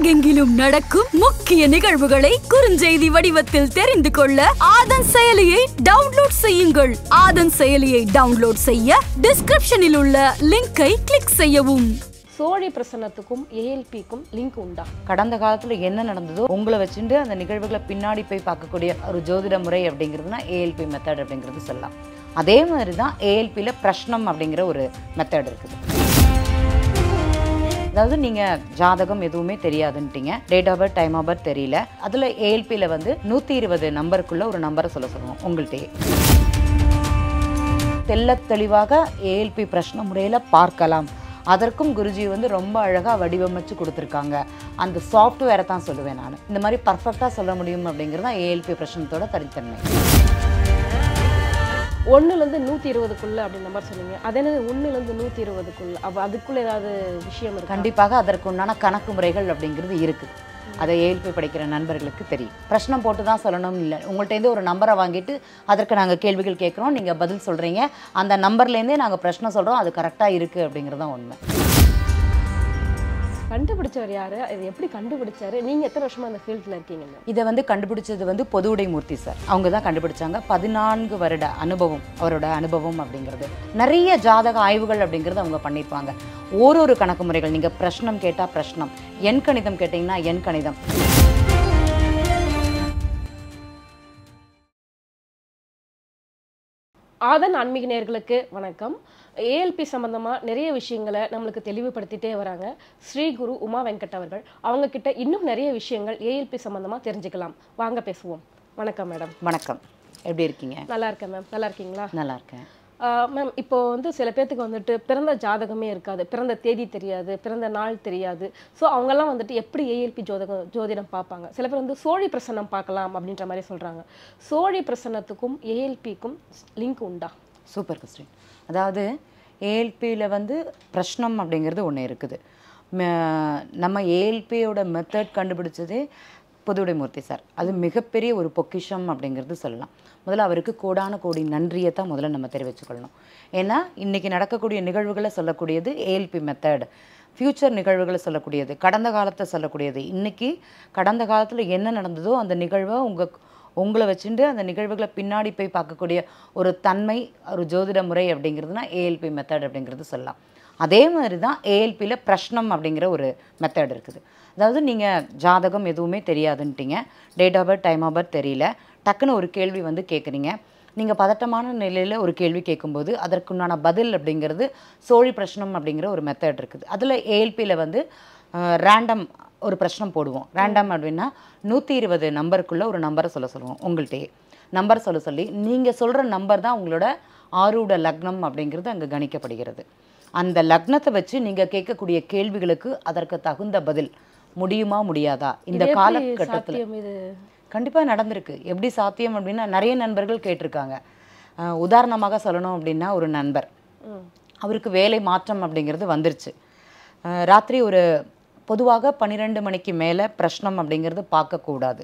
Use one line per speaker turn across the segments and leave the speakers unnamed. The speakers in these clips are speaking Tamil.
உலகெங்கிலும் நடக்கும் முக்கிய நிகழ்வுகளை குறுஞ்செய்தி வடிவத்தில் தெரிந்து கொள்ள ஆதன் செயலியை டவுன்லோட் செய்யுங்கள் ஆதன் செயலியை டவுன்லோட் செய்ய டிஸ்கிரிப்ஷனில் உள்ள லிங்கை கிளிக் செய்யவும்
சோழி பிரசன்னத்துக்கும் ஏஎல்பிக்கும் லிங்க்
உண்டா கடந்த காலத்துல என்ன நடந்ததோ உங்களை வச்சுட்டு அந்த நிகழ்வுகளை பின்னாடி போய் பார்க்கக்கூடிய ஒரு ஜோதிட முறை அப்படிங்கிறதுனா ஏஎல்பி மெத்தட் அப்படிங்கிறது சொல்லலாம் அதே மாதிரி தான் ஏஎல்பியில் பிரஷ்னம் அப்படிங்கிற ஒரு மெத்தட் இருக்குது அதாவது நீங்கள் ஜாதகம் எதுவுமே தெரியாதுன்ட்டீங்க date of birth time of birth தெரியல அதில் ஏஎல்பியில் வந்து நூற்றி இருபது நம்பருக்குள்ளே ஒரு நம்பரை சொல்ல சொல்லுவோம் உங்கள்கிட்டயே தெல்ல தெளிவாக ஏஎல்பி பிரச்சனை முறையில் பார்க்கலாம் அதற்கும் குருஜி வந்து ரொம்ப அழகாக வடிவமைச்சு கொடுத்துருக்காங்க அந்த சாஃப்ட்வேரை தான் சொல்லுவேன் நான் இந்த மாதிரி பர்ஃபெக்டாக சொல்ல முடியும் அப்படிங்கிறது தான் ஏஎல்பி பிரச்சனத்தோட தனித்தன்மை
ஒன்றுலேருந்து நூற்றி இருபதுக்குள்ளே அப்படின்னு மாதிரி சொன்னீங்க அதே ஒன்றுலேருந்து நூற்றி இருபதுக்குள்ளே அப்போ அதுக்குள்ளே ஏதாவது விஷயம்
கண்டிப்பாக அதற்கு உண்டான கணக்கு முறைகள் அப்படிங்கிறது இருக்குது அதை ஏழ்பி படிக்கிற நண்பர்களுக்கு தெரியும் பிரச்சனை போட்டு தான் சொல்லணும்னு இல்லை உங்கள்கிட்டருந்து ஒரு நம்பரை வாங்கிட்டு அதற்கு நாங்கள் கேள்விகள் கேட்குறோம் நீங்கள் பதில் சொல்கிறீங்க அந்த நம்பர்லேருந்தே நாங்கள் பிரச்சனை சொல்கிறோம் அது கரெக்டாக இருக்குது அப்படிங்கிறது தான் உண்மை
கண்டுபிடிச்சவர் யாரு இது எப்படி கண்டுபிடிச்சாரு நீங்க எத்தனை வருஷமா அந்த ஃபீல்ட்ல இருக்கீங்க
இதை வந்து கண்டுபிடிச்சது வந்து பொதுவுடை மூர்த்தி சார் அவங்க தான் கண்டுபிடிச்சாங்க பதினான்கு வருட அனுபவம் அவரோட அனுபவம் அப்படிங்கிறது நிறைய ஜாதக ஆய்வுகள் அப்படிங்கிறது அவங்க பண்ணியிருப்பாங்க ஒரு ஒரு கணக்கு முறைகள் நீங்க பிரஷ்னம் கேட்டா பிரஷ்னம் எண் கணிதம் கேட்டீங்கன்னா எண் கணிதம்
ஆதன் ஆன்மீக வணக்கம் ஏஎல்பி சம்மந்தமாக நிறைய விஷயங்களை நம்மளுக்கு தெளிவுபடுத்திட்டே வராங்க ஸ்ரீ குரு உமா வெங்கட் அவர்கள் அவங்கக்கிட்ட இன்னும் நிறைய விஷயங்கள் ஏஎல்பி சம்மந்தமாக தெரிஞ்சுக்கலாம் வாங்க பேசுவோம் வணக்கம் மேடம்
வணக்கம் எப்படி இருக்கீங்க
நல்லா இருக்கேன் மேம் நல்லா இருக்கீங்களா நல்லா இருக்கேன் மேம் இப்போ வந்து சில பேர்த்துக்கு வந்துட்டு பிறந்த ஜாதகமே இருக்காது பிறந்த தேதி தெரியாது பிறந்த நாள் தெரியாது ஸோ அவங்கெல்லாம் வந்துட்டு எப்படி ஏஎல்பி ஜோதகம் ஜோதிடம் பார்ப்பாங்க சில பேர் வந்து சோழி பிரசன்னம் பார்க்கலாம் அப்படின்ற மாதிரி சொல்கிறாங்க சோழி பிரசன்னத்துக்கும் ஏஎல்பிக்கும் லிங்க் உண்டா
சூப்பர் கிறிஸ்டின் அதாவது ஏஎல்பியில் வந்து பிரஷ்னம் அப்படிங்கிறது ஒன்று இருக்குது நம்ம ஏஎல்பியோட மெத்தட் கண்டுபிடிச்சதே மூர்த்தி சார் அது மிகப்பெரிய ஒரு பொக்கிஷம் அப்படிங்கிறது சொல்லலாம் முதல்ல அவருக்கு கோடான கோடி நன்றியை தான் முதல்ல நம்ம தெரிவிச்சுக்கொள்ளணும் ஏன்னா இன்றைக்கி நடக்கக்கூடிய நிகழ்வுகளை சொல்லக்கூடியது ஏஎல்பி மெத்தட் ஃப்யூச்சர் நிகழ்வுகளை சொல்லக்கூடியது கடந்த காலத்தை சொல்லக்கூடியது இன்றைக்கி கடந்த காலத்தில் என்ன நடந்ததோ அந்த நிகழ்வை உங்கள் உங்களை வச்சுட்டு அந்த நிகழ்வுகளை பின்னாடி போய் பார்க்கக்கூடிய ஒரு தன்மை ஒரு ஜோதிட முறை அப்படிங்கிறதுனா ஏஎல்பி மெத்தட் அப்படிங்கிறது சொல்லலாம் அதே மாதிரி தான் ஏஎல்பியில் பிரஷ்னம் அப்படிங்கிற ஒரு மெத்தட் இருக்குது அதாவது நீங்கள் ஜாதகம் எதுவுமே தெரியாதுன்ட்டீங்க date of birth time of birth தெரியல டக்குன்னு ஒரு கேள்வி வந்து கேட்குறீங்க நீங்கள் பதட்டமான நிலையில் ஒரு கேள்வி கேட்கும்போது அதற்குண்டான பதில் அப்படிங்கிறது சோழி பிரஷ்னம் அப்படிங்கிற ஒரு மெத்தட் இருக்குது அதில் ஏஎல்பியில் வந்து ரேண்டம் ஒரு பிரச்சனை போடுவோம் ரேண்டம் அப்படின்னா நூற்றி இருபது நம்பருக்குள்ளே ஒரு நம்பரை சொல்ல சொல்லுவோம் உங்கள்கிட்டயே நம்பர் சொல்ல சொல்லி நீங்கள் சொல்கிற நம்பர் தான் உங்களோட ஆரூட லக்னம் அப்படிங்கிறது அங்கே கணிக்கப்படுகிறது அந்த லக்னத்தை வச்சு நீங்கள் கேட்கக்கூடிய கேள்விகளுக்கு அதற்கு தகுந்த பதில் முடியுமா முடியாதா இந்த காலகட்டத்தில் கண்டிப்பாக நடந்திருக்கு எப்படி சாத்தியம் அப்படின்னா நிறைய நண்பர்கள் கேட்டிருக்காங்க உதாரணமாக சொல்லணும் அப்படின்னா ஒரு நண்பர் அவருக்கு வேலை மாற்றம் அப்படிங்கிறது வந்துருச்சு ராத்திரி ஒரு பொதுவாக பன்னிரெண்டு மணிக்கு மேலே பிரஷ்னம் அப்படிங்கிறது பார்க்கக்கூடாது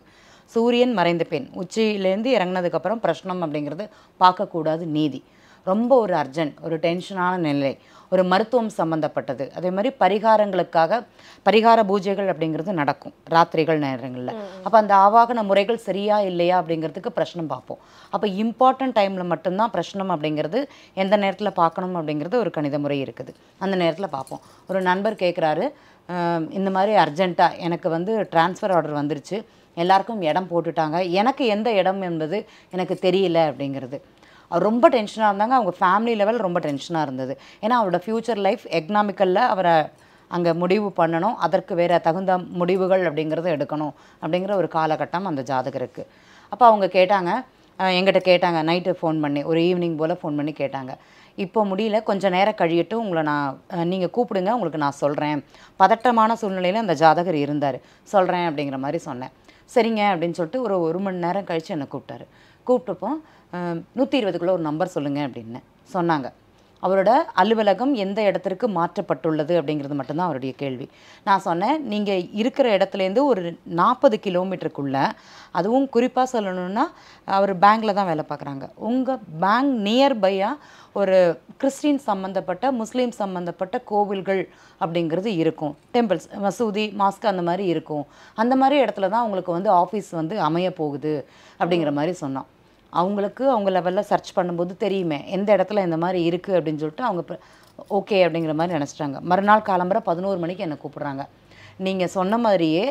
சூரியன் மறைந்த பெண் உச்சியிலேருந்து இறங்கினதுக்கப்புறம் பிரஷ்னம் அப்படிங்கிறது பார்க்கக்கூடாது நீதி ரொம்ப ஒரு அர்ஜென்ட் ஒரு டென்ஷனான நிலை ஒரு மருத்துவம் சம்மந்தப்பட்டது அதே மாதிரி பரிகாரங்களுக்காக பரிகார பூஜைகள் அப்படிங்கிறது நடக்கும் ராத்திரிகள் நேரங்களில் அப்போ அந்த ஆவாகன முறைகள் சரியா இல்லையா அப்படிங்கிறதுக்கு பிரச்சனை பார்ப்போம் அப்போ இம்பார்ட்டன்ட் டைமில் மட்டும்தான் பிரச்சனம் அப்படிங்கிறது எந்த நேரத்தில் பார்க்கணும் அப்படிங்கிறது ஒரு கணித முறை இருக்குது அந்த நேரத்தில் பார்ப்போம் ஒரு நண்பர் கேட்குறாரு இந்த மாதிரி அர்ஜெண்ட்டாக எனக்கு வந்து டிரான்ஸ்ஃபர் ஆர்டர் வந்துருச்சு எல்லாருக்கும் இடம் போட்டுட்டாங்க எனக்கு எந்த இடம் என்பது எனக்கு தெரியல அப்படிங்கிறது ரொம்ப டென்ஷனாக இருந்தாங்க அவங்க ஃபேமிலி லெவல் ரொம்ப டென்ஷனாக இருந்தது ஏன்னா அவரோட ஃப்யூச்சர் லைஃப் எக்கனாமிக்கலில் அவரை அங்கே முடிவு பண்ணணும் அதற்கு வேறு தகுந்த முடிவுகள் அப்படிங்கிறத எடுக்கணும் அப்படிங்கிற ஒரு காலகட்டம் அந்த ஜாதகருக்கு அப்போ அவங்க கேட்டாங்க எங்கிட்ட கேட்டாங்க நைட்டு ஃபோன் பண்ணி ஒரு ஈவினிங் போல் ஃபோன் பண்ணி கேட்டாங்க இப்போ முடியல கொஞ்சம் நேரம் கழியட்டும் உங்களை நான் நீங்கள் கூப்பிடுங்க உங்களுக்கு நான் சொல்கிறேன் பதட்டமான சூழ்நிலையில் அந்த ஜாதகர் இருந்தார் சொல்கிறேன் அப்படிங்கிற மாதிரி சொன்னேன் சரிங்க அப்படின்னு சொல்லிட்டு ஒரு ஒரு மணி நேரம் கழித்து என்னை கூப்பிட்டாரு கூப்பிட்டப்போ நூற்றி இருபதுக்குள்ளே ஒரு நம்பர் சொல்லுங்கள் அப்படின்னு சொன்னாங்க அவரோட அலுவலகம் எந்த இடத்திற்கு மாற்றப்பட்டுள்ளது அப்படிங்கிறது மட்டும்தான் அவருடைய கேள்வி நான் சொன்னேன் நீங்கள் இருக்கிற இடத்துலேருந்து ஒரு நாற்பது கிலோமீட்டருக்குள்ளே அதுவும் குறிப்பாக சொல்லணும்னா அவர் பேங்கில் தான் வேலை பார்க்குறாங்க உங்கள் பேங்க் நியர்பையாக ஒரு கிறிஸ்டின் சம்மந்தப்பட்ட முஸ்லீம் சம்மந்தப்பட்ட கோவில்கள் அப்படிங்கிறது இருக்கும் டெம்பிள்ஸ் மசூதி மாஸ்க் அந்த மாதிரி இருக்கும் அந்த மாதிரி இடத்துல தான் உங்களுக்கு வந்து ஆஃபீஸ் வந்து அமைய போகுது அப்படிங்கிற மாதிரி சொன்னோம் அவங்களுக்கு அவங்க லெவலில் சர்ச் பண்ணும்போது தெரியுமே எந்த இடத்துல இந்த மாதிரி இருக்குது அப்படின்னு சொல்லிட்டு அவங்க ஓகே அப்படிங்கிற மாதிரி நினச்சிட்டாங்க மறுநாள் காலம்பரை பதினோரு மணிக்கு என்னை கூப்பிட்றாங்க நீங்கள் சொன்ன மாதிரியே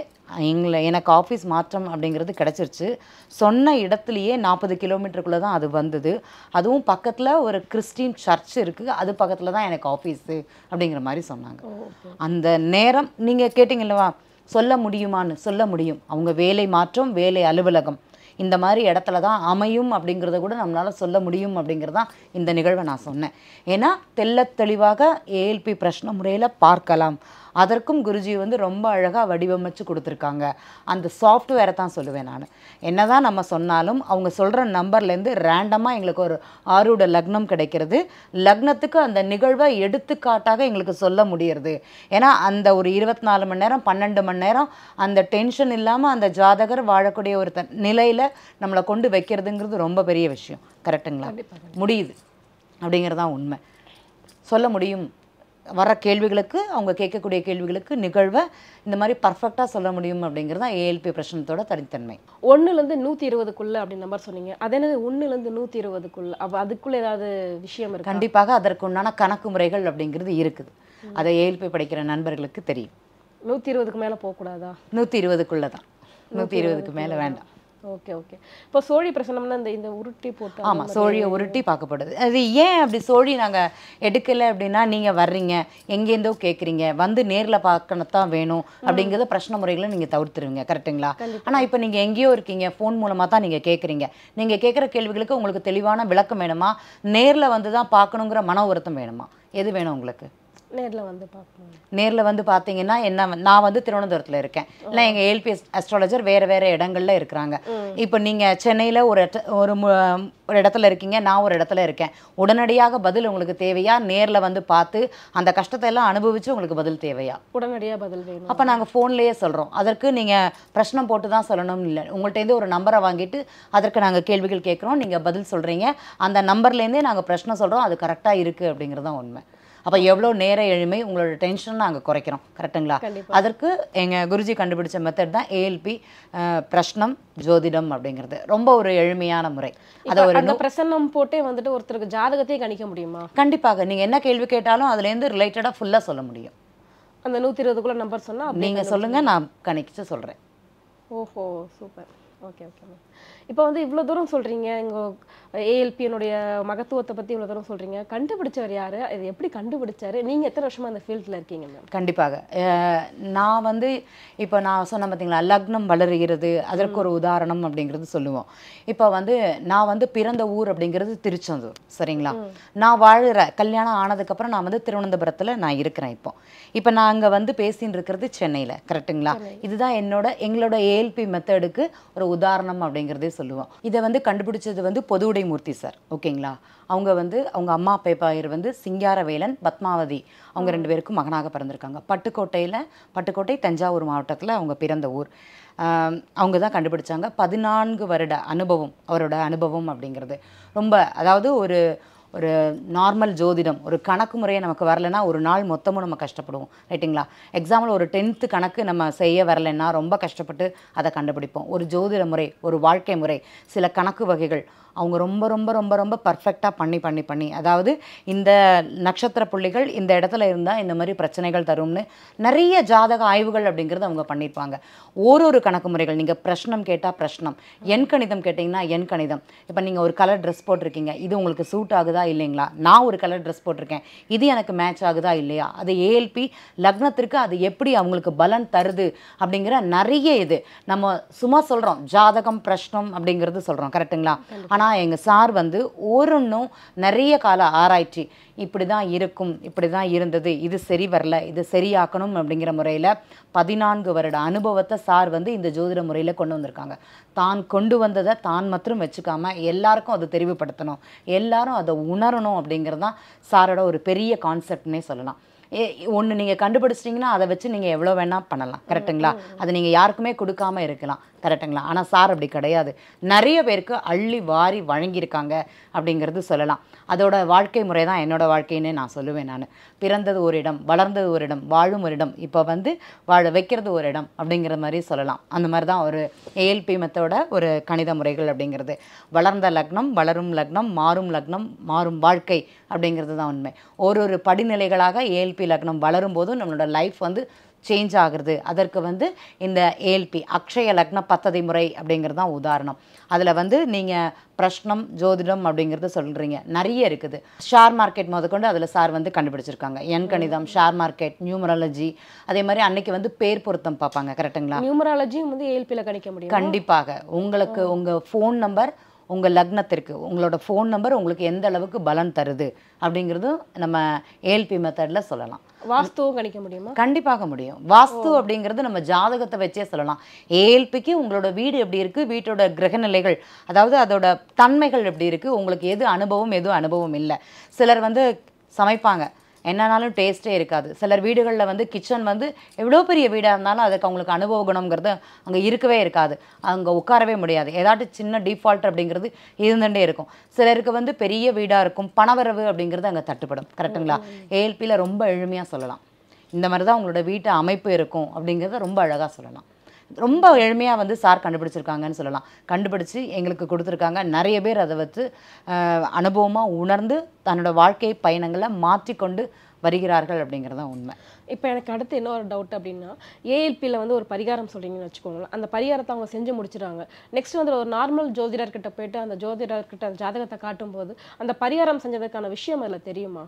எங்களை எனக்கு ஆஃபீஸ் மாற்றம் அப்படிங்கிறது கிடச்சிருச்சு சொன்ன இடத்துலையே நாற்பது கிலோமீட்டருக்குள்ளே தான் அது வந்தது அதுவும் பக்கத்தில் ஒரு கிறிஸ்டின் சர்ச் இருக்குது அது பக்கத்தில் தான் எனக்கு ஆஃபீஸு அப்படிங்கிற மாதிரி சொன்னாங்க அந்த நேரம் நீங்கள் கேட்டிங்கல்லவா சொல்ல முடியுமான்னு சொல்ல முடியும் அவங்க வேலை மாற்றம் வேலை அலுவலகம் இந்த மாதிரி இடத்துல தான் அமையும் அப்படிங்கிறத கூட நம்மளால் சொல்ல முடியும் அப்படிங்கிறது தான் இந்த நிகழ்வை நான் சொன்னேன் ஏன்னா தெல்ல தெளிவாக ஏஎல்பி பிரச்சனை முறையில் பார்க்கலாம் அதற்கும் குருஜி வந்து ரொம்ப அழகாக வடிவமைச்சு கொடுத்துருக்காங்க அந்த சாஃப்ட்வேரை தான் சொல்லுவேன் நான் என்ன தான் நம்ம சொன்னாலும் அவங்க சொல்கிற நம்பர்லேருந்து ரேண்டமாக எங்களுக்கு ஒரு ஆறுட லக்னம் கிடைக்கிறது லக்னத்துக்கு அந்த நிகழ்வை எடுத்துக்காட்டாக எங்களுக்கு சொல்ல முடியறது ஏன்னா அந்த ஒரு இருபத்தி நாலு மணி நேரம் பன்னெண்டு மணி நேரம் அந்த டென்ஷன் இல்லாமல் அந்த ஜாதகர் வாழக்கூடிய ஒரு நிலையில் நம்மளை கொண்டு வைக்கிறதுங்கிறது ரொம்ப பெரிய விஷயம் கரெக்டுங்களா முடியுது அப்படிங்கிறது தான் உண்மை சொல்ல முடியும் வர கேள்விகளுக்கு அவங்க கேட்கக்கூடிய கேள்விகளுக்கு நிகழ்வை இந்த மாதிரி பர்ஃபெக்டாக சொல்ல முடியும் அப்படிங்கிறது தான் ஏஎல்பி பிரச்சனத்தோட தனித்தன்மை
ஒன்றுலேருந்து நூற்றி இருபதுக்குள்ளே அப்படின்ற மாதிரி சொன்னீங்க அதே என்னது ஒன்றுலேருந்து நூற்றி இருபதுக்குள்ளே அப்போ அதுக்குள்ளே ஏதாவது விஷயம் இருக்குது
கண்டிப்பாக உண்டான கணக்கு முறைகள் அப்படிங்கிறது இருக்குது அதை ஏஎல்பி படிக்கிற நண்பர்களுக்கு தெரியும்
நூற்றி இருபதுக்கு மேலே போகக்கூடாதா
நூற்றி இருபதுக்குள்ளே தான் நூற்றி இருபதுக்கு மேலே வேண்டாம் ஓகே ஓகே இப்போ சோழி பிரசனம்னா இந்த இந்த உருட்டி போட்டு ஆமாம் சோழியை உருட்டி பார்க்கப்படுது அது ஏன் அப்படி சோழி நாங்கள் எடுக்கலை அப்படின்னா நீங்கள் வர்றீங்க எங்கேருந்தோ கேட்குறீங்க வந்து நேரில் பார்க்கணும் தான் வேணும் அப்படிங்கிறத பிரச்சனை முறைகளை நீங்கள் தவிர்த்துருவீங்க கரெக்டுங்களா ஆனால் இப்போ நீங்கள் எங்கேயோ இருக்கீங்க ஃபோன் மூலமாக தான் நீங்கள் கேட்குறீங்க நீங்கள் கேட்குற கேள்விகளுக்கு உங்களுக்கு தெளிவான விளக்கம் வேணுமா நேரில் வந்து தான் பார்க்கணுங்கிற மன உரத்தம் வேணுமா எது வேணும் உங்களுக்கு
நேரில் வந்து பார்க்கணும்
நேரில் வந்து பார்த்தீங்கன்னா என்ன நான் வந்து திருவனந்தபுரத்தில் இருக்கேன் இல்லை எங்கள் ஏல்பிஎஸ் அஸ்ட்ராலஜர் வேறு வேறு இடங்களில் இருக்கிறாங்க இப்போ நீங்கள் சென்னையில் ஒரு ஒரு ஒரு இடத்துல இருக்கீங்க நான் ஒரு இடத்துல இருக்கேன் உடனடியாக பதில் உங்களுக்கு தேவையா நேரில் வந்து பார்த்து அந்த கஷ்டத்தை எல்லாம் அனுபவித்து உங்களுக்கு பதில் தேவையா
உடனடியாக பதில் வேணும் அப்போ
நாங்கள் ஃபோன்லேயே சொல்கிறோம் அதற்கு நீங்கள் பிரச்சனை போட்டு தான் சொல்லணும்னு இல்லை உங்கள்கிட்டேருந்து ஒரு நம்பரை வாங்கிட்டு அதற்கு நாங்கள் கேள்விகள் கேட்குறோம் நீங்கள் பதில் சொல்கிறீங்க அந்த நம்பர்லேருந்தே நாங்கள் பிரச்சனை சொல்கிறோம் அது கரெக்டாக இருக்குது அப்படிங்கிறது தான் உண்மை அப்போ எவ்வளோ நேர எளிமை உங்களோட டென்ஷன் நாங்கள் குறைக்கிறோம் கரெக்டுங்களா அதற்கு எங்கள் குருஜி கண்டுபிடிச்ச மெத்தட் தான் ஏஎல்பி பிரஷ்னம் ஜோதிடம் அப்படிங்கிறது ரொம்ப ஒரு எளிமையான முறை அதை ஒரு பிரசன்னம் போட்டே வந்துட்டு ஒருத்தருக்கு ஜாதகத்தையே கணிக்க முடியுமா கண்டிப்பாக நீங்கள் என்ன கேள்வி கேட்டாலும் அதுலேருந்து ரிலேட்டடாக ஃபுல்லாக சொல்ல முடியும் அந்த நூத்தி இருபதுக்குள்ள நம்பர் சொன்னா நீங்க சொல்லுங்க நான் கணிச்சு சொல்றேன்
ஓஹோ சூப்பர் ஓகே ஓகே இப்போ வந்து இவ்வளோ தூரம் சொல்கிறீங்க எங்கள் ஏஎல்பியனுடைய மகத்துவத்தை பற்றி இவ்வளோ தூரம் சொல்கிறீங்க கண்டுபிடிச்சவர் யார் இது எப்படி கண்டுபிடிச்சாரு நீங்கள் எத்தனை வருஷமாக அந்த ஃபீல்டில் இருக்கீங்க மேம்
கண்டிப்பாக நான் வந்து இப்போ நான் சொன்னேன் பார்த்தீங்களா லக்னம் வளருகிறது அதற்கு ஒரு உதாரணம் அப்படிங்கிறது சொல்லுவோம் இப்போ வந்து நான் வந்து பிறந்த ஊர் அப்படிங்கிறது திருச்செந்தூர் சரிங்களா நான் வாழ்கிற கல்யாணம் ஆனதுக்கப்புறம் நான் வந்து திருவனந்தபுரத்தில் நான் இருக்கிறேன் இப்போ இப்போ நான் அங்கே வந்து பேசின்னு இருக்கிறது சென்னையில் கரெக்டுங்களா இதுதான் என்னோட எங்களோட ஏஎல்பி மெத்தடுக்கு ஒரு உதாரணம் அப்படிங்க அப்படிங்கிறதே சொல்லுவோம் இதை வந்து கண்டுபிடிச்சது வந்து பொது உடைமூர்த்தி சார் ஓகேங்களா அவங்க வந்து அவங்க அம்மா பேப்பாயர் வந்து சிங்காரவேலன் பத்மாவதி அவங்க ரெண்டு பேருக்கும் மகனாக பிறந்திருக்காங்க பட்டுக்கோட்டையில் பட்டுக்கோட்டை தஞ்சாவூர் மாவட்டத்தில் அவங்க பிறந்த ஊர் அவங்க தான் கண்டுபிடிச்சாங்க பதினான்கு வருட அனுபவம் அவரோட அனுபவம் அப்படிங்கிறது ரொம்ப அதாவது ஒரு ஒரு நார்மல் ஜோதிடம் ஒரு கணக்கு முறையை நமக்கு வரலைன்னா ஒரு நாள் மொத்தமும் நம்ம கஷ்டப்படுவோம் ரைட்டுங்களா எக்ஸாம்பிள் ஒரு டென்த்து கணக்கு நம்ம செய்ய வரலைன்னா ரொம்ப கஷ்டப்பட்டு அதை கண்டுபிடிப்போம் ஒரு ஜோதிட முறை ஒரு வாழ்க்கை முறை சில கணக்கு வகைகள் அவங்க ரொம்ப ரொம்ப ரொம்ப ரொம்ப பர்ஃபெக்டாக பண்ணி பண்ணி பண்ணி அதாவது இந்த நட்சத்திர புள்ளிகள் இந்த இடத்துல இருந்தால் இந்த மாதிரி பிரச்சனைகள் தரும்னு நிறைய ஜாதக ஆய்வுகள் அப்படிங்கிறது அவங்க பண்ணியிருப்பாங்க ஒரு ஒரு கணக்கு முறைகள் நீங்கள் பிரஷ்னம் கேட்டால் பிரஷ்னம் எண் கணிதம் கேட்டிங்கன்னா எண் கணிதம் இப்போ நீங்கள் ஒரு கலர் ட்ரெஸ் போட்டிருக்கீங்க இது உங்களுக்கு சூட் ஆகுதா இல்லைங்களா நான் ஒரு கலர் ட்ரெஸ் போட்டிருக்கேன் இது எனக்கு மேட்ச் ஆகுதா இல்லையா அது ஏஎல்பி லக்னத்திற்கு அது எப்படி அவங்களுக்கு பலன் தருது அப்படிங்கிற நிறைய இது நம்ம சும்மா சொல்கிறோம் ஜாதகம் பிரஷ்னம் அப்படிங்கிறது சொல்கிறோம் கரெக்டுங்களா ஆனால் எங்கள் சார் வந்து ஒரு ஒன்றும் நிறைய கால ஆராய்ச்சி இப்படி தான் இருக்கும் இப்படி தான் இருந்தது இது சரி வரல இது சரியாக்கணும் அப்படிங்கிற முறையில் பதினான்கு வருட அனுபவத்தை சார் வந்து இந்த ஜோதிட முறையில் கொண்டு வந்திருக்காங்க தான் கொண்டு வந்ததை தான் மற்றும் வச்சுக்காம எல்லாருக்கும் அதை தெரிவுபடுத்தணும் எல்லாரும் அதை உணரணும் அப்படிங்கிறது தான் சாரோட ஒரு பெரிய கான்செப்ட்னே சொல்லலாம் ஒன்று நீங்கள் கண்டுபிடிச்சிட்டிங்கன்னா அதை வச்சு நீங்கள் எவ்வளோ வேணால் பண்ணலாம் கரெக்டுங்களா அது நீங்கள் யாருக்குமே கொடுக்காம இருக்கலாம் கரெக்டுங்களா ஆனால் சார் அப்படி கிடையாது நிறைய பேருக்கு அள்ளி வாரி வழங்கியிருக்காங்க அப்படிங்கிறது சொல்லலாம் அதோட வாழ்க்கை முறை தான் என்னோடய வாழ்க்கைன்னு நான் சொல்லுவேன் நான் பிறந்தது ஒரு இடம் வளர்ந்தது ஒரு இடம் வாழும் ஒரு இடம் இப்போ வந்து வாழ வைக்கிறது ஒரு இடம் அப்படிங்கிற மாதிரி சொல்லலாம் அந்த மாதிரி தான் ஒரு ஏஎல்பி மத்தோட ஒரு கணித முறைகள் அப்படிங்கிறது வளர்ந்த லக்னம் வளரும் லக்னம் மாறும் லக்னம் மாறும் வாழ்க்கை அப்படிங்கிறது தான் உண்மை ஒரு ஒரு படிநிலைகளாக ஏஎல்பி லக்னம் வளரும் போதும் நம்மளோட லைஃப் வந்து சேஞ்ச் ஆகுறது அதற்கு வந்து இந்த ஏஎல்பி அக்ஷய லக்ன பத்ததி முறை அப்படிங்கிறது தான் உதாரணம் அதில் வந்து நீங்கள் பிரஷ்னம் ஜோதிடம் அப்படிங்கிறத சொல்கிறீங்க நிறைய இருக்குது ஷேர் மார்க்கெட் முதற்கொண்டு அதில் சார் வந்து கண்டுபிடிச்சிருக்காங்க என் கணிதம் ஷேர் மார்க்கெட் நியூமராலஜி அதே மாதிரி அன்னைக்கு வந்து பேர் பொருத்தம் பார்ப்பாங்க கரெக்டுங்களா
நியூமராலஜியும் வந்து ஏஎல்பியில் கணிக்க முடியும் கண்டிப்பாக
உங்களுக்கு உங்கள் ஃபோன் நம்பர் உங்கள் லக்னத்திற்கு உங்களோட ஃபோன் நம்பர் உங்களுக்கு எந்த அளவுக்கு பலன் தருது அப்படிங்கிறதும் நம்ம ஏஎல்பி மெத்தடில் சொல்லலாம்
வாஸ்துவும் கணிக்க முடியுமா
கண்டிப்பாக முடியும் வாஸ்து அப்படிங்கிறது நம்ம ஜாதகத்தை வச்சே சொல்லலாம் ஏஎல்பிக்கு உங்களோட வீடு எப்படி இருக்குது வீட்டோட கிரகநிலைகள் அதாவது அதோட தன்மைகள் எப்படி இருக்குது உங்களுக்கு எது அனுபவம் எதுவும் அனுபவம் இல்லை சிலர் வந்து சமைப்பாங்க என்னன்னாலும் டேஸ்ட்டே இருக்காது சிலர் வீடுகளில் வந்து கிச்சன் வந்து எவ்வளோ பெரிய வீடாக இருந்தாலும் அதுக்கு அவங்களுக்கு அனுபவ குணங்கிறது அங்கே இருக்கவே இருக்காது அங்கே உட்காரவே முடியாது ஏதாட்டும் சின்ன டிஃபால்ட் அப்படிங்கிறது இருந்துகிட்டே இருக்கும் சிலருக்கு வந்து பெரிய வீடாக இருக்கும் பணவரவு அப்படிங்கிறது அங்கே தட்டுப்படும் கரெக்டுங்களா ஏஎல்பியில் ரொம்ப எளிமையாக சொல்லலாம் இந்த மாதிரி தான் உங்களோட வீட்டு அமைப்பு இருக்கும் அப்படிங்கிறத ரொம்ப அழகாக சொல்லலாம் ரொம்ப எளிமையாக வந்து சார் கண்டுபிடிச்சிருக்காங்கன்னு சொல்லலாம் கண்டுபிடிச்சு எங்களுக்கு கொடுத்துருக்காங்க நிறைய பேர் அதை வச்சு அனுபவமாக உணர்ந்து தன்னோட வாழ்க்கை பயணங்களை மாற்றிக்கொண்டு வருகிறார்கள் அப்படிங்கிறது தான் உண்மை
இப்போ எனக்கு அடுத்து என்ன ஒரு டவுட் அப்படின்னா ஏஎல்பியில் வந்து ஒரு பரிகாரம் சொல்கிறீங்கன்னு வச்சுக்கோங்களேன் அந்த பரிகாரத்தை அவங்க செஞ்சு முடிச்சிடுறாங்க நெக்ஸ்ட் வந்து ஒரு நார்மல் ஜோதிடர்கிட்ட போயிட்டு அந்த ஜோதிடர்கிட்ட அந்த ஜாதகத்தை காட்டும்போது அந்த பரிகாரம் செஞ்சதுக்கான விஷயம் அதில் தெரியுமா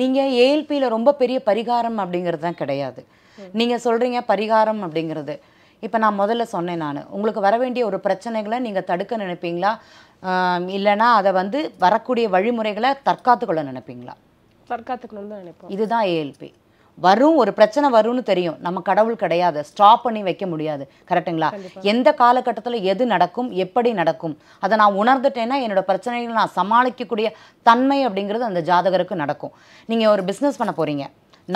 நீங்கள் ஏஎல்பியில் ரொம்ப பெரிய பரிகாரம் அப்படிங்கிறது தான் கிடையாது நீங்கள் சொல்கிறீங்க பரிகாரம் அப்படிங்கிறது இப்போ நான் முதல்ல சொன்னேன் நான் உங்களுக்கு வர வேண்டிய ஒரு பிரச்சனைகளை நீங்கள் தடுக்க நினைப்பீங்களா இல்லைனா அதை வந்து வரக்கூடிய வழிமுறைகளை தற்காத்துக்கொள்ள நினைப்பீங்களா தற்காத்துக்கொள்ள நினைப்போம் இதுதான் ஏஎல்பி வரும் ஒரு பிரச்சனை வரும்னு தெரியும் நம்ம கடவுள் கிடையாது ஸ்டாப் பண்ணி வைக்க முடியாது கரெக்டுங்களா எந்த காலகட்டத்தில் எது நடக்கும் எப்படி நடக்கும் அதை நான் உணர்ந்துட்டேன்னா என்னோட பிரச்சனைகள் நான் சமாளிக்கக்கூடிய தன்மை அப்படிங்கிறது அந்த ஜாதகருக்கு நடக்கும் நீங்கள் ஒரு பிஸ்னஸ் பண்ண போகிறீங்க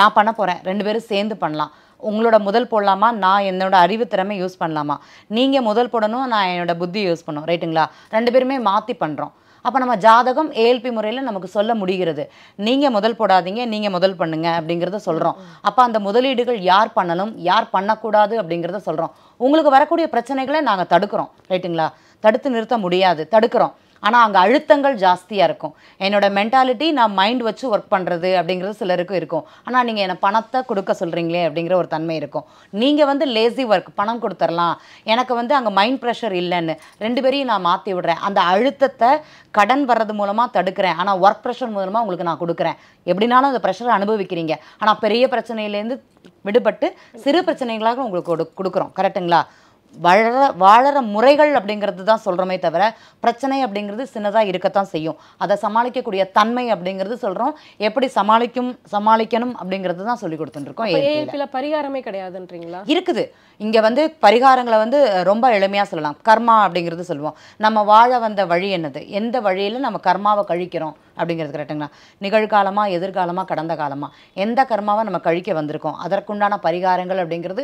நான் பண்ண போகிறேன் ரெண்டு பேரும் சேர்ந்து பண்ணலாம் உங்களோட முதல் போடலாமா நான் என்னோடய அறிவு திறமை யூஸ் பண்ணலாமா நீங்கள் முதல் போடணும் நான் என்னோடய புத்தி யூஸ் பண்ணணும் ரைட்டுங்களா ரெண்டு பேருமே மாற்றி பண்ணுறோம் அப்போ நம்ம ஜாதகம் ஏஎல்பி முறையில் நமக்கு சொல்ல முடிகிறது நீங்கள் முதல் போடாதீங்க நீங்கள் முதல் பண்ணுங்க அப்படிங்கிறத சொல்கிறோம் அப்போ அந்த முதலீடுகள் யார் பண்ணணும் யார் பண்ணக்கூடாது அப்படிங்கிறத சொல்கிறோம் உங்களுக்கு வரக்கூடிய பிரச்சனைகளை நாங்கள் தடுக்கிறோம் ரைட்டுங்களா தடுத்து நிறுத்த முடியாது தடுக்கிறோம் ஆனால் அங்கே அழுத்தங்கள் ஜாஸ்தியாக இருக்கும் என்னோடய மென்டாலிட்டி நான் மைண்ட் வச்சு ஒர்க் பண்ணுறது அப்படிங்கிறது சிலருக்கும் இருக்கும் ஆனால் நீங்கள் என்னை பணத்தை கொடுக்க சொல்கிறீங்களே அப்படிங்கிற ஒரு தன்மை இருக்கும் நீங்கள் வந்து லேசி ஒர்க் பணம் கொடுத்துர்லாம் எனக்கு வந்து அங்கே மைண்ட் ப்ரெஷர் இல்லைன்னு ரெண்டு பேரையும் நான் மாற்றி விடுறேன் அந்த அழுத்தத்தை கடன் வர்றது மூலமாக தடுக்கிறேன் ஆனால் ஒர்க் ப்ரெஷர் மூலமாக உங்களுக்கு நான் கொடுக்குறேன் எப்படினாலும் அந்த ப்ரெஷரை அனுபவிக்கிறீங்க ஆனால் பெரிய பிரச்சனையிலேருந்து விடுபட்டு சிறு பிரச்சனைகளாக உங்களுக்கு கொடுக்குறோம் கரெக்டுங்களா வளர வாழற முறைகள் அப்படிங்கிறது தான் சொல்கிறோமே தவிர பிரச்சனை அப்படிங்கிறது சின்னதாக இருக்கத்தான் செய்யும் அதை சமாளிக்கக்கூடிய தன்மை அப்படிங்கிறது சொல்கிறோம் எப்படி சமாளிக்கும் சமாளிக்கணும் அப்படிங்கிறது தான் சொல்லி கொடுத்துட்டுருக்கோம் ஏஎல்பியில்
பரிகாரமே கிடையாதுன்றீங்களா
இருக்குது இங்கே வந்து பரிகாரங்களை வந்து ரொம்ப எளிமையாக சொல்லலாம் கர்மா அப்படிங்கிறது சொல்லுவோம் நம்ம வாழ வந்த வழி என்னது எந்த வழியில் நம்ம கர்மாவை கழிக்கிறோம் அப்படிங்கிறது கரெக்டுங்களா நிகழ்காலமாக எதிர்காலமாக கடந்த காலமாக எந்த கர்மாவை நம்ம கழிக்க வந்திருக்கோம் அதற்குண்டான பரிகாரங்கள் அப்படிங்கிறது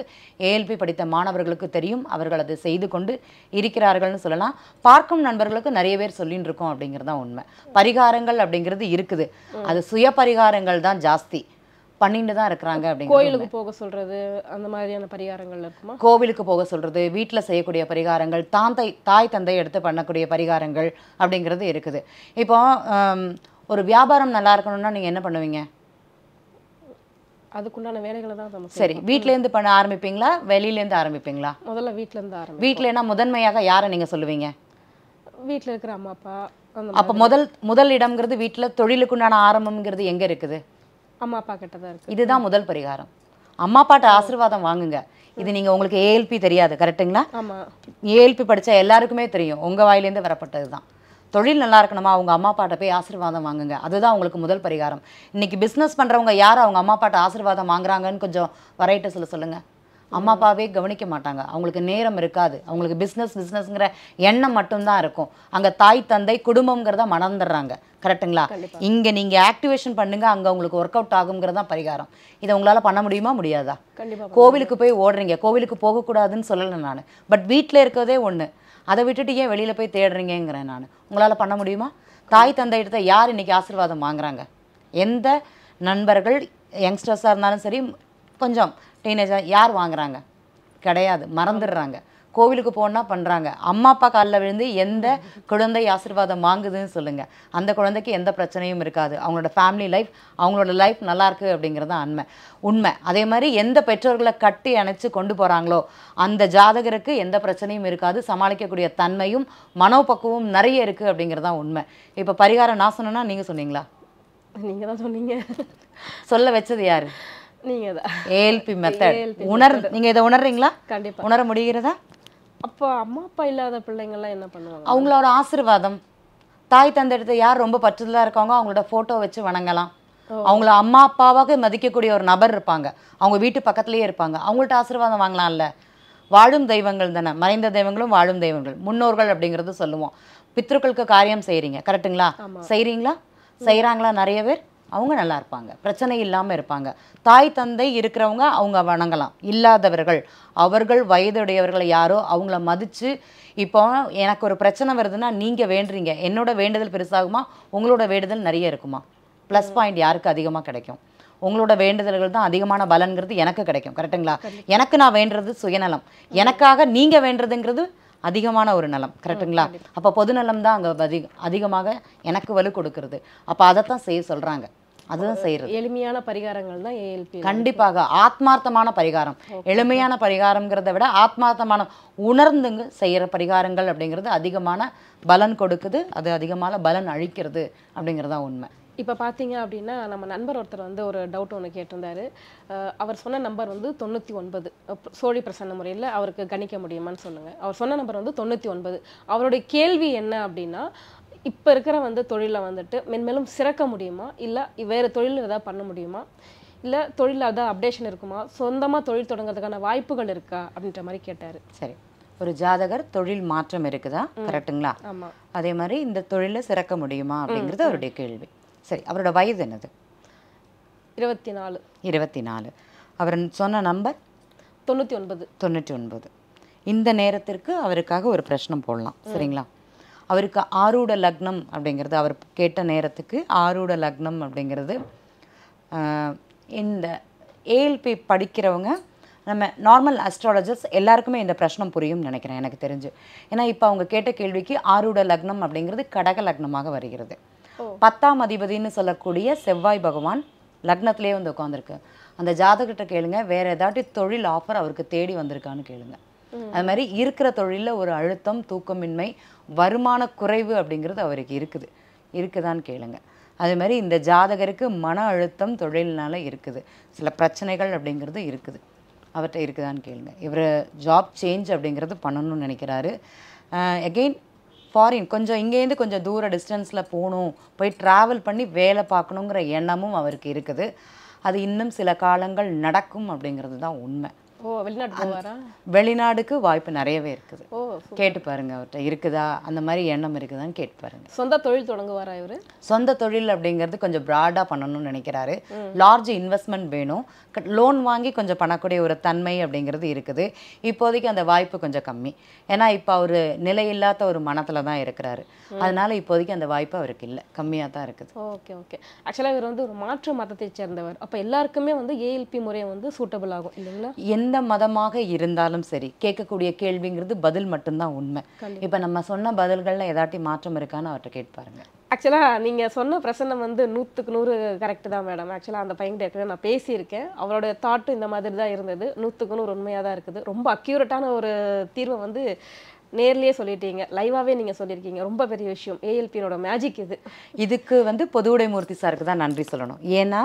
ஏஎல்பி படித்த மாணவர்களுக்கு தெரியும் அவர்கள் அது செய்து கொண்டு இருக்கிறார்கள்னு சொல்லலாம் பார்க்கும் நண்பர்களுக்கு நிறைய பேர் சொல்லின்னு இருக்கோம் அப்படிங்கிறது தான் உண்மை பரிகாரங்கள் அப்படிங்கிறது இருக்குது அது சுய பரிகாரங்கள் தான் ஜாஸ்தி பண்ணிட்டு தான் இருக்கிறாங்க அப்படின்னு கோயிலுக்கு
போக சொல்றது அந்த மாதிரியான பரிகாரங்கள் இருக்குமா
கோவிலுக்கு போக சொல்றது வீட்டில் செய்யக்கூடிய பரிகாரங்கள் தாந்தை தாய் தந்தை எடுத்து பண்ணக்கூடிய பரிகாரங்கள் அப்படிங்கிறது இருக்குது இப்போ ஒரு வியாபாரம் நல்லா இருக்கணும்னா நீங்கள் என்ன பண்ணுவீங்க
அதுக்குண்டான வேலைகளை தான் நம்ம சரி வீட்டிலேருந்து
பண்ண ஆரம்பிப்பீங்களா வெளியிலேருந்து ஆரம்பிப்பீங்களா
முதல்ல வீட்டிலேருந்து ஆரம்பி வீட்டிலேனா
முதன்மையாக யாரை நீங்கள் சொல்லுவீங்க
வீட்டில் இருக்கிற அம்மா அப்பா அப்போ முதல்
முதல் இடம்ங்கிறது வீட்டில் தொழிலுக்குண்டான ஆரம்பம்ங்கிறது எங்கே இருக்குது
அம்மா அப்பா கிட்ட தான் இருக்குது இதுதான்
முதல் பரிகாரம் அம்மா அப்பாட்ட ஆசீர்வாதம் வாங்குங்க இது நீங்கள் உங்களுக்கு ஏஎல்பி தெரியாது கரெக்ட்டுங்களா ஆமாம் ஏஎல்பி படித்தா எல்லாருக்குமே தெரியும் உங்கள் வாயிலேருந்து வரப்பட்டது தான் தொழில் நல்லா இருக்கணுமா அவங்க அம்மா அப்பாட்ட போய் ஆசீர்வாதம் வாங்குங்க அதுதான் அவங்களுக்கு முதல் பரிகாரம் இன்றைக்கி பிஸ்னஸ் பண்ணுறவங்க யார் அவங்க அம்மா அப்பாட்ட ஆசீர்வாதம் வாங்குறாங்கன்னு கொஞ்சம் வரைட்ட சொல்ல சொல்லுங்கள் அம்மா அப்பாவே கவனிக்க மாட்டாங்க அவங்களுக்கு நேரம் இருக்காது அவங்களுக்கு பிஸ்னஸ் பிஸ்னஸ்ங்கிற எண்ணம் மட்டும்தான் இருக்கும் அங்கே தாய் தந்தை குடும்பங்கிறத மணந்துடுறாங்க கரெக்டுங்களா இங்கே நீங்கள் ஆக்டிவேஷன் பண்ணுங்க அங்கே உங்களுக்கு ஒர்க் அவுட் ஆகுங்கிறது தான் பரிகாரம் இதை உங்களால் பண்ண முடியுமா முடியாதா கோவிலுக்கு போய் ஓடுறீங்க கோவிலுக்கு போகக்கூடாதுன்னு சொல்லலை நான் பட் வீட்டில் இருக்கிறதே ஒன்று அதை விட்டுட்டு ஏன் வெளியில் போய் தேடுறீங்கிறேன் நான் உங்களால் பண்ண முடியுமா தாய் தந்தையிடத்தை யார் இன்றைக்கி ஆசீர்வாதம் வாங்குறாங்க எந்த நண்பர்கள் யங்ஸ்டர்ஸாக இருந்தாலும் சரி கொஞ்சம் டீனேஜாக யார் வாங்குறாங்க கிடையாது மறந்துடுறாங்க கோவிலுக்கு போனால் பண்ணுறாங்க அம்மா அப்பா காலில் விழுந்து எந்த குழந்தை ஆசீர்வாதம் வாங்குதுன்னு சொல்லுங்கள் அந்த குழந்தைக்கு எந்த பிரச்சனையும் இருக்காது அவங்களோட ஃபேமிலி லைஃப் அவங்களோட லைஃப் நல்லாயிருக்கு அப்படிங்கிறது தான் அண்மை உண்மை அதே மாதிரி எந்த பெற்றோர்களை கட்டி அணைச்சு கொண்டு போகிறாங்களோ அந்த ஜாதகருக்கு எந்த பிரச்சனையும் இருக்காது சமாளிக்கக்கூடிய தன்மையும் மனோபக்குவம் நிறைய இருக்குது அப்படிங்கிறது தான் உண்மை இப்போ பரிகாரம் நான் சொன்னேன்னா நீங்கள் சொன்னீங்களா
நீங்கள் தான் சொன்னீங்க
சொல்ல வச்சது யார் நீங்க தான் ஏஎல்பி மெத்தட் உணர் நீங்க இதை உணர்றீங்களா கண்டிப்பா உணர முடிகிறதா
அப்போ அம்மா அப்பா இல்லாத பிள்ளைங்கள்லாம் என்ன பண்ணுவாங்க
அவங்களோட ஆசிர்வாதம் தாய் தந்தையிடத்தை யார் ரொம்ப பற்றுதலாக இருக்காங்க அவங்களோட ஃபோட்டோ வச்சு வணங்கலாம் அவங்கள அம்மா அப்பாவாக மதிக்கக்கூடிய ஒரு நபர் இருப்பாங்க அவங்க வீட்டு பக்கத்துலேயே இருப்பாங்க அவங்கள்ட்ட ஆசீர்வாதம் வாங்கலாம்ல வாழும் தெய்வங்கள் தானே மறைந்த தெய்வங்களும் வாழும் தெய்வங்கள் முன்னோர்கள் அப்படிங்கிறது சொல்லுவோம் பித்ருக்களுக்கு காரியம் செய்கிறீங்க கரெக்டுங்களா செய்கிறீங்களா செய்கிறாங்களா நிறைய பேர் அவங்க நல்லா இருப்பாங்க பிரச்சனை இல்லாமல் இருப்பாங்க தாய் தந்தை இருக்கிறவங்க அவங்க வணங்கலாம் இல்லாதவர்கள் அவர்கள் வயதுடையவர்களை யாரோ அவங்கள மதித்து இப்போ எனக்கு ஒரு பிரச்சனை வருதுன்னா நீங்கள் வேண்டுறீங்க என்னோட வேண்டுதல் பெருசாகுமா உங்களோட வேண்டுதல் நிறைய இருக்குமா ப்ளஸ் பாயிண்ட் யாருக்கு அதிகமாக கிடைக்கும் உங்களோட வேண்டுதல்கள் தான் அதிகமான பலன்கிறது எனக்கு கிடைக்கும் கரெக்டுங்களா எனக்கு நான் வேண்டுறது சுயநலம் எனக்காக நீங்கள் வேண்டுறதுங்கிறது அதிகமான ஒரு நலம் கரெக்டுங்களா அப்போ பொதுநலம் தான் அங்கே அதிக அதிகமாக எனக்கு வலு கொடுக்கறது அப்போ அதைத்தான் செய்ய சொல்கிறாங்க அதுதான் செய்யறது
எளிமையான பரிகாரங்கள் தான் கண்டிப்பாக
ஆத்மார்த்தமான பரிகாரம் எளிமையான பரிகாரங்கிறத விட ஆத்மார்த்தமான உணர்ந்துங்க செய்கிற பரிகாரங்கள் அப்படிங்கிறது அதிகமான பலன் கொடுக்குது அது அதிகமான பலன் அழிக்கிறது அப்படிங்கிறதா உண்மை
இப்போ பார்த்தீங்க அப்படின்னா நம்ம நண்பர் ஒருத்தர் வந்து ஒரு டவுட் ஒன்று கேட்டிருந்தாரு அவர் சொன்ன நம்பர் வந்து தொண்ணூற்றி ஒன்பது சோழி பிரசன்ன முறையில் அவருக்கு கணிக்க முடியுமான்னு சொல்லுங்கள் அவர் சொன்ன நம்பர் வந்து தொண்ணூற்றி ஒன்பது அவருடைய கேள்வி என்ன அப்படின்னா இப்போ இருக்கிற வந்து தொழிலை வந்துட்டு மென்மேலும் சிறக்க முடியுமா இல்லை வேறு தொழில் ஏதாவது பண்ண முடியுமா இல்லை தொழில் அதாவது அப்டேஷன் இருக்குமா சொந்தமாக தொழில் தொடங்குறதுக்கான வாய்ப்புகள் இருக்கா அப்படின்ற மாதிரி
கேட்டார் சரி ஒரு ஜாதகர் தொழில் மாற்றம் இருக்குதா கரெக்டுங்களா அதே மாதிரி இந்த தொழிலை சிறக்க முடியுமா அப்படிங்கிறது அவருடைய கேள்வி சரி அவரோட வயது என்னது இருபத்தி நாலு இருபத்தி நாலு அவர் சொன்ன நம்பர் தொண்ணூற்றி ஒன்பது தொண்ணூற்றி ஒன்பது இந்த நேரத்திற்கு அவருக்காக ஒரு பிரச்சனை போடலாம் சரிங்களா அவருக்கு ஆரூட லக்னம் அப்படிங்கிறது அவர் கேட்ட நேரத்துக்கு ஆரூட லக்னம் அப்படிங்கிறது இந்த ஏஎல்பி படிக்கிறவங்க நம்ம நார்மல் அஸ்ட்ராலஜர்ஸ் எல்லாருக்குமே இந்த பிரச்சனை புரியும்னு நினைக்கிறேன் எனக்கு தெரிஞ்சு ஏன்னா இப்போ அவங்க கேட்ட கேள்விக்கு ஆரூட லக்னம் அப்படிங்கிறது கடக லக்னமாக வருகிறது பத்தாம் அதிபதினு சொல்லக்கூடிய செவ்வாய் பகவான் லக்னத்திலே வந்து உட்காந்துருக்கு அந்த ஜாதகிட்ட கேளுங்க வேற ஏதாட்டி தொழில் ஆஃபர் அவருக்கு தேடி வந்திருக்கான்னு கேளுங்க அது மாதிரி இருக்கிற தொழிலில் ஒரு அழுத்தம் தூக்கமின்மை வருமான குறைவு அப்படிங்கிறது அவருக்கு இருக்குது இருக்குதான்னு கேளுங்க அது மாதிரி இந்த ஜாதகருக்கு மன அழுத்தம் தொழில்னால இருக்குது சில பிரச்சனைகள் அப்படிங்கிறது இருக்குது அவர்கிட்ட இருக்குதான்னு கேளுங்க இவர் ஜாப் சேஞ்ச் அப்படிங்கிறது பண்ணணும்னு நினைக்கிறாரு எகெயின் ஃபாரின் கொஞ்சம் இங்கேருந்து கொஞ்சம் தூர டிஸ்டன்ஸில் போகணும் போய் ட்ராவல் பண்ணி வேலை பார்க்கணுங்கிற எண்ணமும் அவருக்கு இருக்குது அது இன்னும் சில காலங்கள் நடக்கும் அப்படிங்கிறது தான் உண்மை வெளிநாடுக்கு வாய்ப்பு நிறையவே இருக்குது கேட்டு பாருங்க அவர்கிட்ட இருக்குதா அந்த மாதிரி எண்ணம் இருக்குதான்னு கேட்டு பாருங்க
சொந்த தொழில் தொடங்குவாரா இவர்
சொந்த தொழில் அப்படிங்கிறது கொஞ்சம் ப்ராடாக பண்ணணும்னு நினைக்கிறாரு லார்ஜ் இன்வெஸ்ட்மெண்ட் வேணும் லோன் வாங்கி கொஞ்சம் பண்ணக்கூடிய ஒரு தன்மை அப்படிங்கிறது இருக்குது இப்போதைக்கு அந்த வாய்ப்பு கொஞ்சம் கம்மி ஏன்னா இப்போ அவர் இல்லாத ஒரு மனத்தில் தான் இருக்கிறாரு அதனால இப்போதைக்கு அந்த வாய்ப்பு அவருக்கு இல்லை கம்மியாக தான் இருக்குது
ஓகே ஓகே ஆக்சுவலாக இவர் வந்து ஒரு மாற்று மதத்தை சேர்ந்தவர் அப்போ எல்லாருக்குமே வந்து ஏஎல்பி முறை வந்து சூட்டபிள் ஆகும் இல்லைங்களா
எந்த மதமாக இருந்தாலும் சரி கேட்கக்கூடிய கேள்விங்கிறது பதில் மட்டும்தான் உண்மை இப்போ நம்ம சொன்ன பதில்களில் ஏதாட்டி மாற்றம் இருக்கான்னு அவர்கிட்ட கேட்பாருங்க
ஆக்சுவலாக நீங்கள் சொன்ன பிரசனம் வந்து நூற்றுக்கு நூறு கரெக்டு தான் மேடம் ஆக்சுவலாக அந்த பையன்கிட்ட நான் பேசியிருக்கேன் அவரோட தாட்டு இந்த மாதிரி தான் இருந்தது நூற்றுக்கு நூறு உண்மையாக தான் இருக்குது ரொம்ப அக்யூரட்டான ஒரு தீர்வை வந்து நேர்லேயே சொல்லிட்டீங்க லைவாகவே நீங்கள் சொல்லியிருக்கீங்க ரொம்ப பெரிய விஷயம் ஏஎல்பியோட
மேஜிக் இது இதுக்கு வந்து பொதுவுடைமூர்த்தி சாருக்கு தான் நன்றி சொல்லணும் ஏன்னா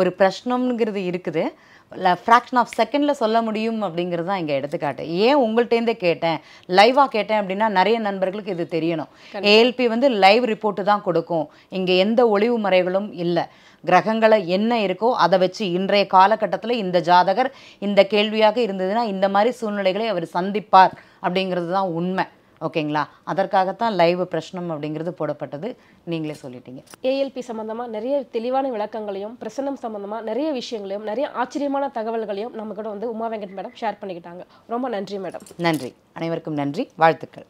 ஒரு பிரச்சனம்ங்கிறது இருக்குது ஃப்ராக்ஷன் ஆஃப் செகண்டில் சொல்ல முடியும் அப்படிங்கிறது தான் இங்கே எடுத்துக்காட்டு ஏன் உங்கள்கிட்டேருந்தே கேட்டேன் லைவாக கேட்டேன் அப்படின்னா நிறைய நண்பர்களுக்கு இது தெரியணும் ஏஎல்பி வந்து லைவ் ரிப்போர்ட்டு தான் கொடுக்கும் இங்கே எந்த ஒளிவு மறைகளும் இல்லை கிரகங்களை என்ன இருக்கோ அதை வச்சு இன்றைய காலகட்டத்தில் இந்த ஜாதகர் இந்த கேள்வியாக இருந்ததுன்னா இந்த மாதிரி சூழ்நிலைகளை அவர் சந்திப்பார் அப்படிங்கிறது தான் உண்மை ஓகேங்களா அதற்காகத்தான் லைவ் பிரச்சனம் அப்படிங்கிறது போடப்பட்டது நீங்களே சொல்லிட்டீங்க
ஏஎல்பி சம்மந்தமாக நிறைய தெளிவான விளக்கங்களையும் பிரசனம் சம்மந்தமாக நிறைய விஷயங்களையும் நிறைய ஆச்சரியமான தகவல்களையும் நம்ம கூட வந்து உமா வெங்கட் மேடம் ஷேர் பண்ணிக்கிட்டாங்க ரொம்ப நன்றி மேடம்
நன்றி அனைவருக்கும் நன்றி வாழ்த்துக்கள்